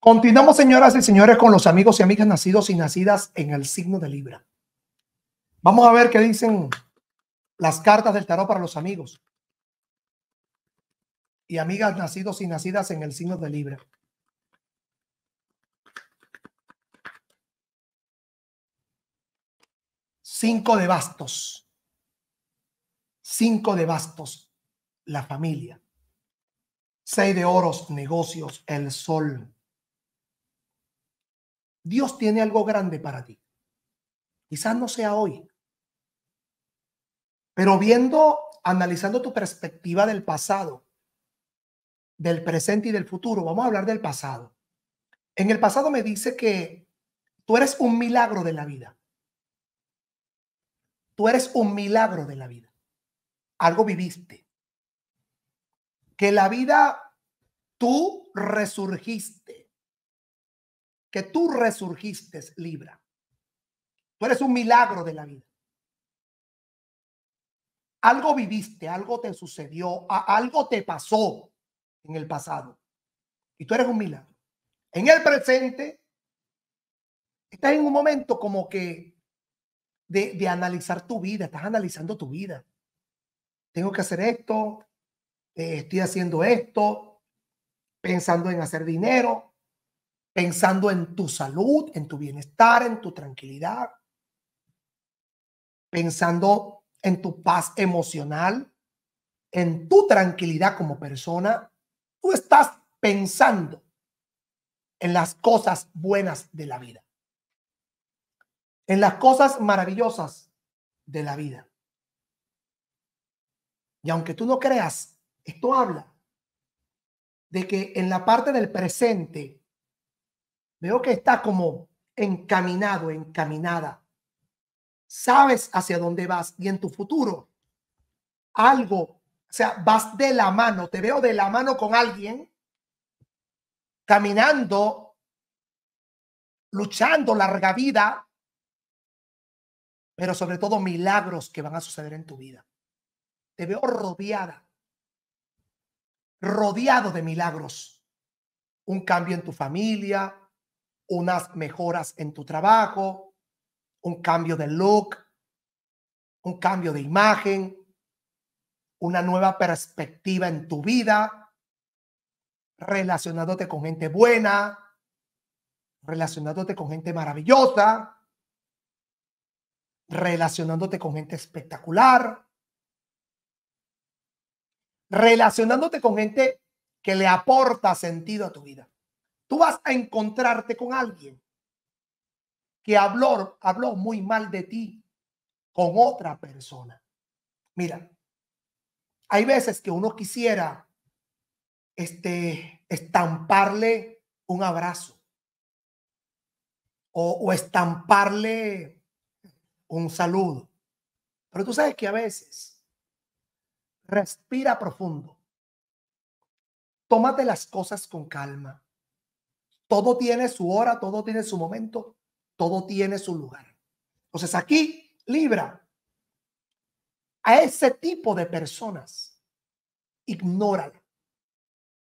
Continuamos, señoras y señores, con los amigos y amigas nacidos y nacidas en el signo de Libra. Vamos a ver qué dicen las cartas del tarot para los amigos y amigas nacidos y nacidas en el signo de Libra. Cinco de bastos. Cinco de bastos. La familia. Seis de oros, negocios, el sol. Dios tiene algo grande para ti. Quizás no sea hoy. Pero viendo, analizando tu perspectiva del pasado, del presente y del futuro, vamos a hablar del pasado. En el pasado me dice que tú eres un milagro de la vida. Tú eres un milagro de la vida. Algo viviste. Que la vida tú resurgiste que tú resurgiste, Libra. Tú eres un milagro de la vida. Algo viviste, algo te sucedió, algo te pasó en el pasado. Y tú eres un milagro. En el presente, estás en un momento como que de, analizar tu vida, estás analizando tu vida. Tengo que hacer esto, eh, estoy haciendo esto, pensando en hacer dinero, pensando en tu salud, en tu bienestar, en tu tranquilidad, pensando en tu paz emocional, en tu tranquilidad como persona, tú estás pensando en las cosas buenas de la vida, en las cosas maravillosas de la vida. Y aunque tú no creas, esto habla de que en la parte del presente Veo que está como encaminado, encaminada. Sabes hacia dónde vas y en tu futuro algo, o sea, vas de la mano, te veo de la mano con alguien caminando, luchando larga vida, pero sobre todo milagros que van a suceder en tu vida. Te veo rodeada, rodeado de milagros. Un cambio en tu familia, unas mejoras en tu trabajo, un cambio de look, un cambio de imagen, una nueva perspectiva en tu vida, relacionándote con gente buena, relacionándote con gente maravillosa, relacionándote con gente espectacular, relacionándote con gente que le aporta sentido a tu vida. Tú vas a encontrarte con alguien que habló, habló muy mal de ti con otra persona. Mira, hay veces que uno quisiera este, estamparle un abrazo o, o estamparle un saludo. Pero tú sabes que a veces respira profundo. Tómate las cosas con calma. Todo tiene su hora, todo tiene su momento, todo tiene su lugar. Entonces aquí, Libra, a ese tipo de personas, ignórala.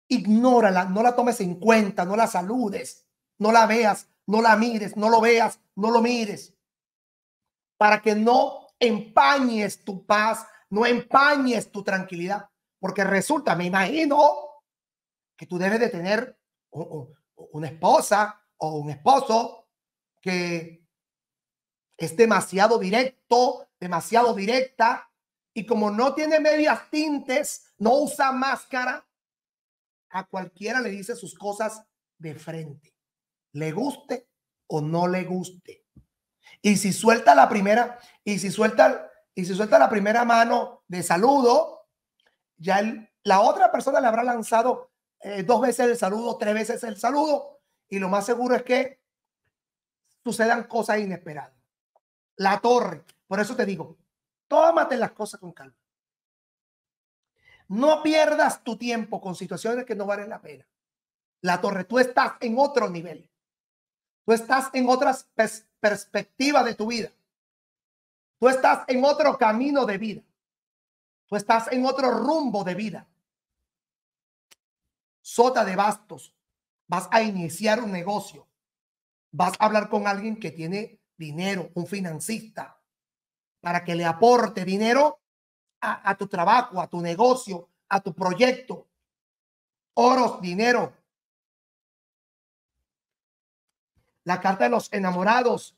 Ignórala, no la tomes en cuenta, no la saludes, no la veas, no la mires, no lo veas, no lo mires. Para que no empañes tu paz, no empañes tu tranquilidad. Porque resulta, me imagino, que tú debes de tener una esposa o un esposo que es demasiado directo, demasiado directa, y como no tiene medias tintes, no usa máscara, a cualquiera le dice sus cosas de frente, le guste o no le guste. Y si suelta la primera, y si suelta, y si suelta la primera mano de saludo, ya la otra persona le habrá lanzado eh, dos veces el saludo, tres veces el saludo, y lo más seguro es que sucedan cosas inesperadas. La torre, por eso te digo, tómate las cosas con calma. No pierdas tu tiempo con situaciones que no valen la pena. La torre, tú estás en otro nivel. Tú estás en otras perspectivas de tu vida. Tú estás en otro camino de vida. Tú estás en otro rumbo de vida sota de bastos, vas a iniciar un negocio, vas a hablar con alguien que tiene dinero, un financista, para que le aporte dinero a, a tu trabajo, a tu negocio, a tu proyecto. Oros, dinero. La carta de los enamorados.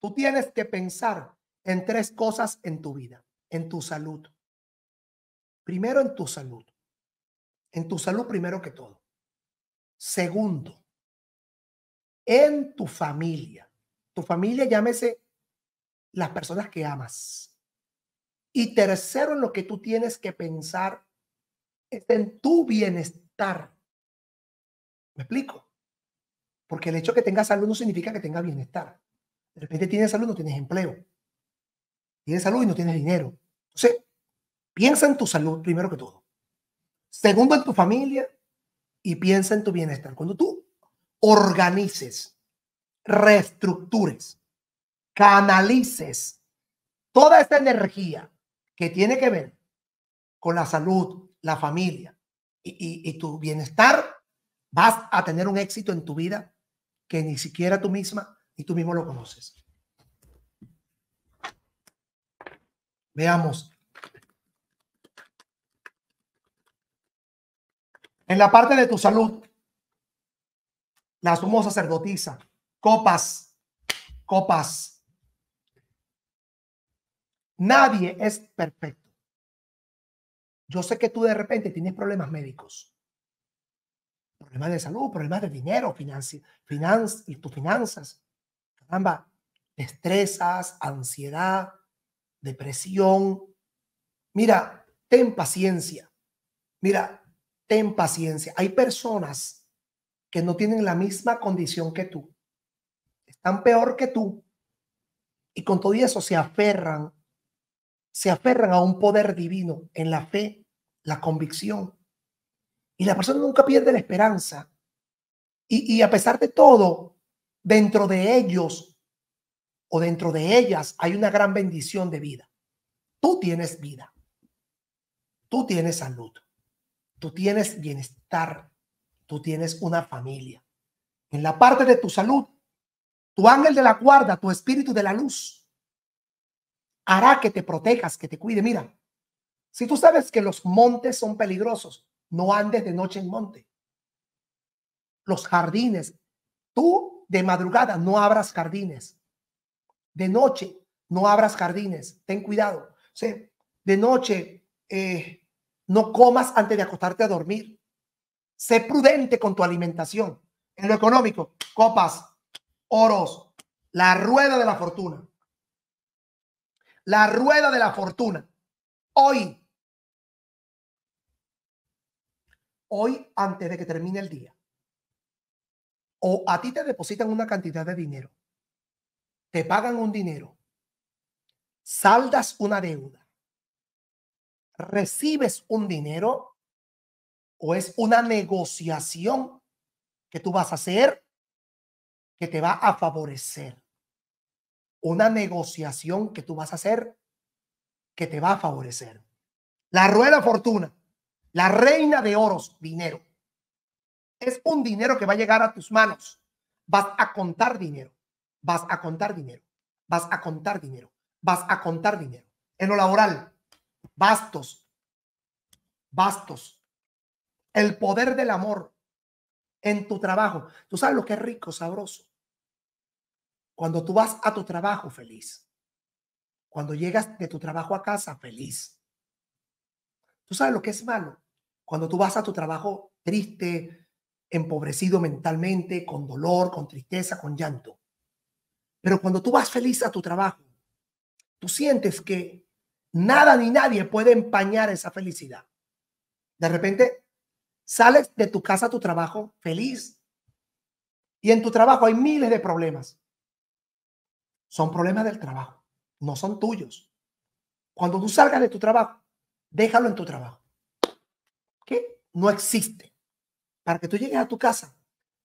Tú tienes que pensar en tres cosas en tu vida, en tu salud. Primero en tu salud en tu salud primero que todo. Segundo, en tu familia. Tu familia llámese las personas que amas. Y tercero, en lo que tú tienes que pensar es en tu bienestar. ¿Me explico? Porque el hecho de que tengas salud no significa que tengas bienestar. De repente tienes salud, no tienes empleo. Tienes salud y no tienes dinero. Entonces, piensa en tu salud primero que todo. Segundo, en tu familia y piensa en tu bienestar. Cuando tú organices, reestructures, canalices toda esta energía que tiene que ver con la salud, la familia y, y tu bienestar, vas a tener un éxito en tu vida que ni siquiera tú misma y tú mismo lo conoces. Veamos, En la parte de tu salud, la sumo sacerdotisa, copas, copas. Nadie es perfecto. Yo sé que tú de repente tienes problemas médicos, problemas de salud, problemas de dinero, financi y tus finanzas, caramba, destrezas, ansiedad, depresión. Mira, ten paciencia. Mira, ten paciencia. Hay personas que no tienen la misma condición que tú, están peor que tú, y con todo eso se aferran, se aferran a un poder divino en la fe, la convicción. Y la persona nunca pierde la esperanza. Y, y a pesar de todo, dentro de ellos o dentro de ellas hay una gran bendición de vida. Tú tienes vida. Tú tienes salud tú tienes bienestar, tú tienes una familia. En la parte de tu salud, tu ángel de la guarda, tu espíritu de la luz, hará que te protejas, que te cuide. Mira, si tú sabes que los montes son peligrosos, no andes de noche en monte. Los jardines, tú de madrugada no abras jardines. De noche no abras jardines, ten cuidado. de noche, eh, no comas antes de acostarte a dormir. Sé prudente con tu alimentación. En lo económico, copas, oros, la rueda de la fortuna. La rueda de la fortuna. Hoy. Hoy antes de que termine el día. O a ti te depositan una cantidad de dinero. Te pagan un dinero. Saldas una deuda recibes un dinero o es una negociación que tú vas a hacer que te va a favorecer. Una negociación que tú vas a hacer que te va a favorecer. La rueda fortuna, la reina de oros, dinero. Es un dinero que va a llegar a tus manos. Vas a contar dinero. Vas a contar dinero. Vas a contar dinero. Vas a contar dinero. En lo laboral, Bastos. Bastos. El poder del amor en tu trabajo. Tú sabes lo que es rico, sabroso. Cuando tú vas a tu trabajo feliz. Cuando llegas de tu trabajo a casa feliz. Tú sabes lo que es malo. Cuando tú vas a tu trabajo triste, empobrecido mentalmente, con dolor, con tristeza, con llanto. Pero cuando tú vas feliz a tu trabajo, tú sientes que Nada ni nadie puede empañar esa felicidad. De repente sales de tu casa a tu trabajo feliz. Y en tu trabajo hay miles de problemas. Son problemas del trabajo, no son tuyos. Cuando tú salgas de tu trabajo, déjalo en tu trabajo. ¿Qué? No existe. Para que tú llegues a tu casa,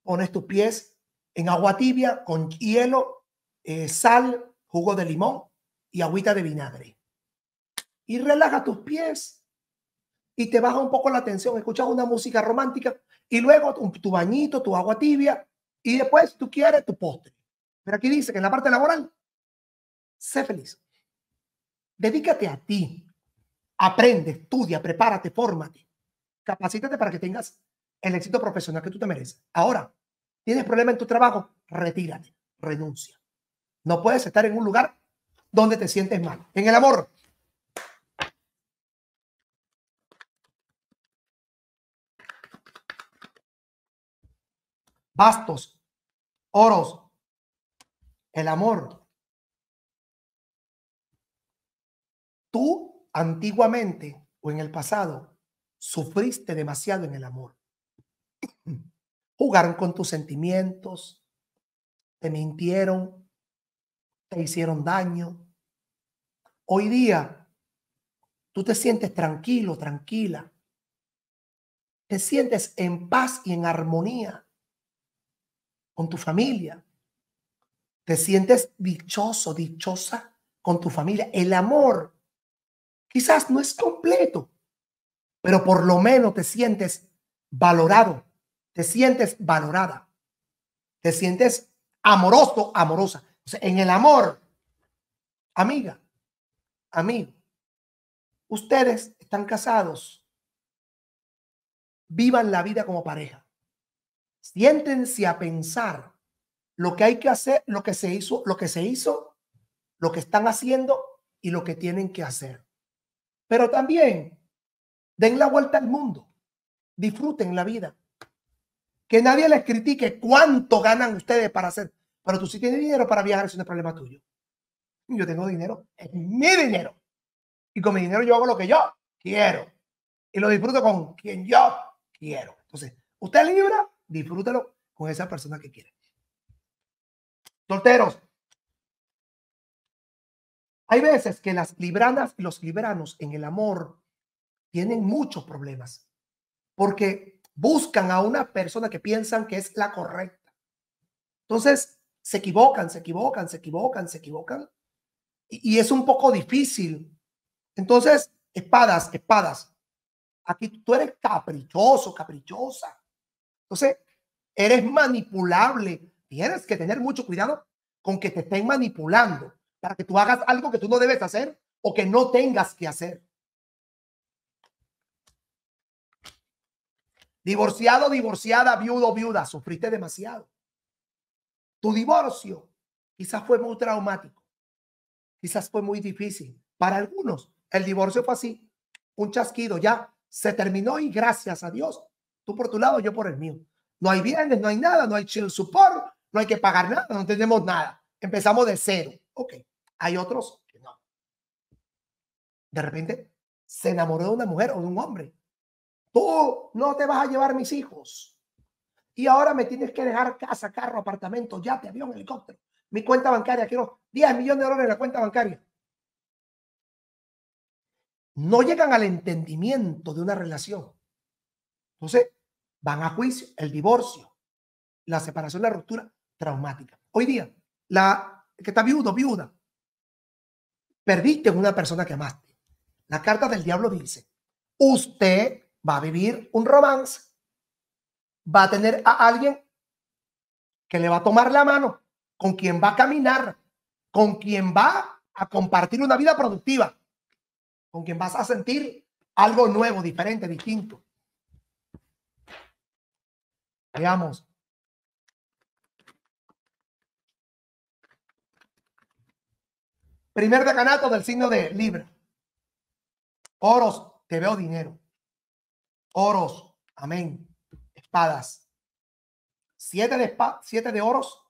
pones tus pies en agua tibia con hielo, eh, sal, jugo de limón y agüita de vinagre y relaja tus pies y te baja un poco la tensión. Escuchas una música romántica y luego tu, bañito, tu agua tibia y después tú quieres tu postre. Pero aquí dice que en la parte laboral, sé feliz. Dedícate a ti. Aprende, estudia, prepárate, fórmate. Capacítate para que tengas el éxito profesional que tú te mereces. Ahora, tienes problema en tu trabajo, retírate, renuncia. No puedes estar en un lugar donde te sientes mal. En el amor, Pastos, oros, el amor. Tú antiguamente o en el pasado sufriste demasiado en el amor. Jugaron con tus sentimientos, te mintieron, te hicieron daño. Hoy día tú te sientes tranquilo, tranquila. Te sientes en paz y en armonía con tu familia. Te sientes dichoso, dichosa con tu familia. El amor quizás no es completo, pero por lo menos te sientes valorado, te sientes valorada, te sientes amoroso, amorosa. en el amor, amiga, amigo, ustedes están casados, vivan la vida como pareja siéntense a pensar lo que hay que hacer, lo que se hizo, lo que se hizo, lo que están haciendo y lo que tienen que hacer. Pero también den la vuelta al mundo, disfruten la vida. Que nadie les critique cuánto ganan ustedes para hacer. Pero tú sí tienes dinero para viajar, es un problema tuyo. Yo tengo dinero, es mi dinero. Y con mi dinero yo hago lo que yo quiero. Y lo disfruto con quien yo quiero. Entonces, usted libra disfrútalo con esa persona que quieres. Solteros, hay veces que las libranas y los libranos en el amor tienen muchos problemas porque buscan a una persona que piensan que es la correcta. Entonces, se equivocan, se equivocan, se equivocan, se equivocan. y es un poco difícil. Entonces, espadas, espadas. Aquí tú eres caprichoso, caprichosa. Entonces, eres manipulable. Tienes que tener mucho cuidado con que te estén manipulando para que tú hagas algo que tú no debes hacer o que no tengas que hacer. Divorciado, divorciada, viudo, viuda, sufriste demasiado. Tu divorcio quizás fue muy traumático, quizás fue muy difícil. Para algunos, el divorcio fue así, un chasquido, ya se terminó y gracias a Dios por tu lado, yo por el mío. No hay bienes, no hay nada, no hay chill support, no hay que pagar nada, no tenemos nada. Empezamos de cero. Ok, hay otros que no. De repente se enamoró de una mujer o de un hombre. Tú no te vas a llevar mis hijos. Y ahora me tienes que dejar casa, carro, apartamento, yate, avión, helicóptero. Mi cuenta bancaria, quiero 10 millones de dólares en la cuenta bancaria. No llegan al entendimiento de una relación. Entonces, van a juicio, el divorcio, la separación, la ruptura traumática. Hoy día, la que está viudo, viuda, perdiste una persona que amaste. La carta del diablo dice, usted va a vivir un romance, va a tener a alguien que le va a tomar la mano, con quien va a caminar, con quien va a compartir una vida productiva, con quien vas a sentir algo nuevo, diferente, distinto. Veamos. Primer decanato del signo de Libra. Oros, te veo dinero. Oros, amén. Espadas. Siete de, siete de oros,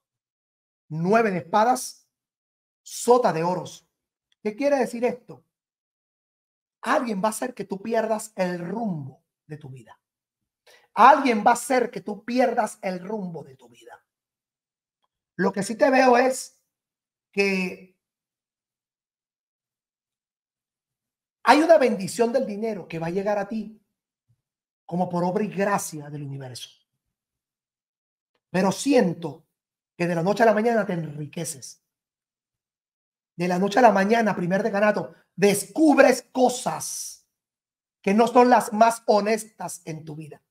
nueve de espadas, sota de oros. ¿Qué quiere decir esto? Alguien va a hacer que tú pierdas el rumbo de tu vida alguien va a hacer que tú pierdas el rumbo de tu vida. Lo que sí te veo es que hay una bendición del dinero que va a llegar a ti como por obra y gracia del universo. Pero siento que de la noche a la mañana te enriqueces. De la noche a la mañana, primer decanato, descubres cosas que no son las más honestas en tu vida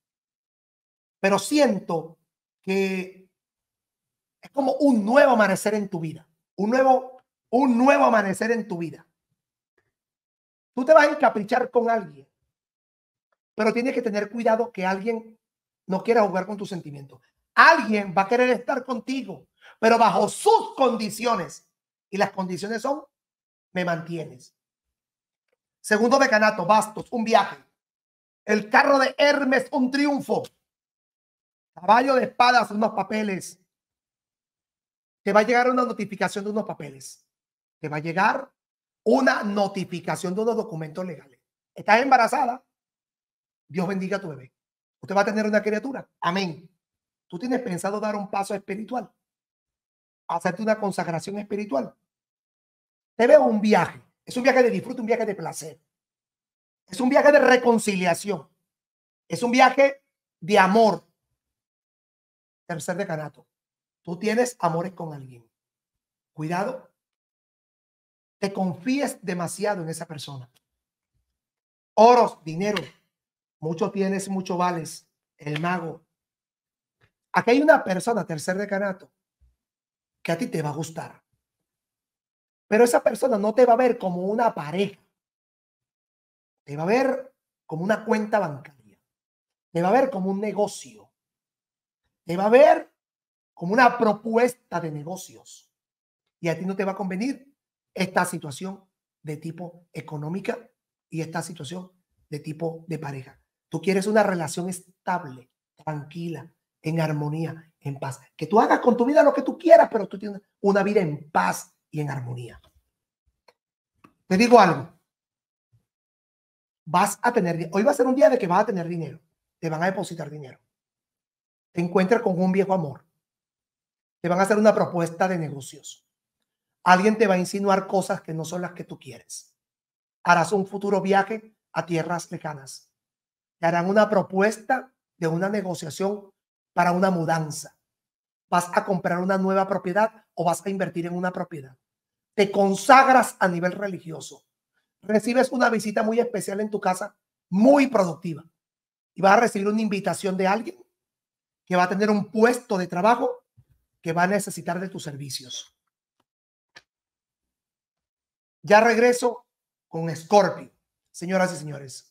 pero siento que es como un nuevo amanecer en tu vida, un nuevo, un nuevo amanecer en tu vida. Tú te vas a encaprichar con alguien, pero tienes que tener cuidado que alguien no quiera jugar con tus sentimientos. Alguien va a querer estar contigo, pero bajo sus condiciones. Y las condiciones son, me mantienes. Segundo decanato, bastos, un viaje. El carro de Hermes, un triunfo. Caballo de espadas unos papeles. Te va a llegar una notificación de unos papeles. Te va a llegar una notificación de unos documentos legales. Estás embarazada. Dios bendiga a tu bebé. Usted va a tener una criatura. Amén. Tú tienes pensado dar un paso espiritual. Hacerte una consagración espiritual. Te veo un viaje. Es un viaje de disfrute, un viaje de placer. Es un viaje de reconciliación. Es un viaje de amor, Tercer decanato. Tú tienes amores con alguien. Cuidado. Te confíes demasiado en esa persona. Oros, dinero. Mucho tienes, mucho vales. El mago. Aquí hay una persona, tercer decanato, que a ti te va a gustar. Pero esa persona no te va a ver como una pareja. Te va a ver como una cuenta bancaria. Te va a ver como un negocio te va a ver como una propuesta de negocios. Y a ti no te va a convenir esta situación de tipo económica y esta situación de tipo de pareja. Tú quieres una relación estable, tranquila, en armonía, en paz. Que tú hagas con tu vida lo que tú quieras, pero tú tienes una vida en paz y en armonía. Te digo algo. Vas a tener, hoy va a ser un día de que vas a tener dinero. Te van a depositar dinero te encuentras con un viejo amor. Te van a hacer una propuesta de negocios. Alguien te va a insinuar cosas que no son las que tú quieres. Harás un futuro viaje a tierras lejanas. Te harán una propuesta de una negociación para una mudanza. Vas a comprar una nueva propiedad o vas a invertir en una propiedad. Te consagras a nivel religioso. Recibes una visita muy especial en tu casa, muy productiva. Y vas a recibir una invitación de alguien que va a tener un puesto de trabajo que va a necesitar de tus servicios. Ya regreso con Scorpio, señoras y señores.